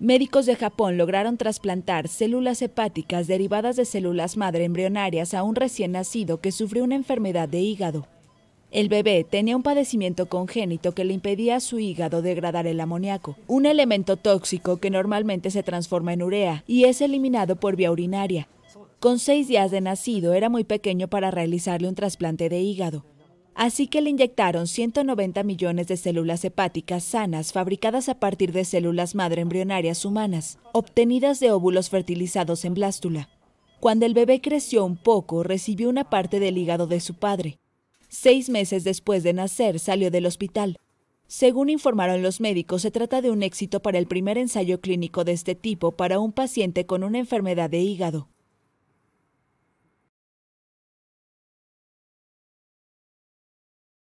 Médicos de Japón lograron trasplantar células hepáticas derivadas de células madre embrionarias a un recién nacido que sufrió una enfermedad de hígado. El bebé tenía un padecimiento congénito que le impedía a su hígado degradar el amoníaco, un elemento tóxico que normalmente se transforma en urea y es eliminado por vía urinaria. Con seis días de nacido era muy pequeño para realizarle un trasplante de hígado. Así que le inyectaron 190 millones de células hepáticas sanas fabricadas a partir de células madre embrionarias humanas, obtenidas de óvulos fertilizados en blástula. Cuando el bebé creció un poco, recibió una parte del hígado de su padre. Seis meses después de nacer, salió del hospital. Según informaron los médicos, se trata de un éxito para el primer ensayo clínico de este tipo para un paciente con una enfermedad de hígado.